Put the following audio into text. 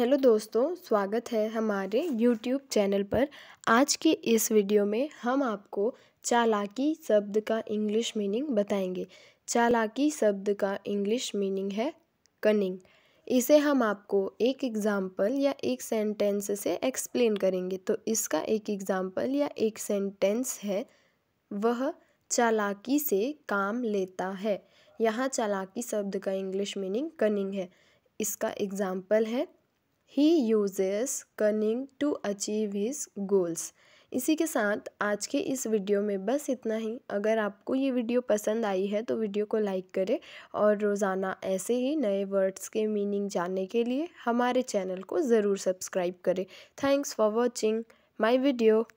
hello दोस्तों स्वागत है हमारे यूट्यूब चैनल पर आज के इस वीडियो में हम आपको चालाकी शब्द का इंग्लिश मीनिंग बताएंगे चालाकी शब्द का इंग्लिश मीनिंग है कनिंग इसे हम आपको एक एग्ज़ाम्पल या एक सेंटेंस से एक्सप्लेन करेंगे तो इसका एक एग्ज़ाम्पल या एक सेंटेंस है वह चालाकी से काम लेता है यहाँ चालाकी शब्द का इंग्लिश मीनिंग कनिंग है इसका एग्ज़ाम्पल है he uses cunning to achieve his goals इसी के साथ आज के इस वीडियो में बस इतना ही अगर आपको ये वीडियो पसंद आई है तो वीडियो को लाइक करें और रोज़ाना ऐसे ही नए वर्ड्स के मीनिंग जानने के लिए हमारे चैनल को ज़रूर सब्सक्राइब करें thanks for watching my video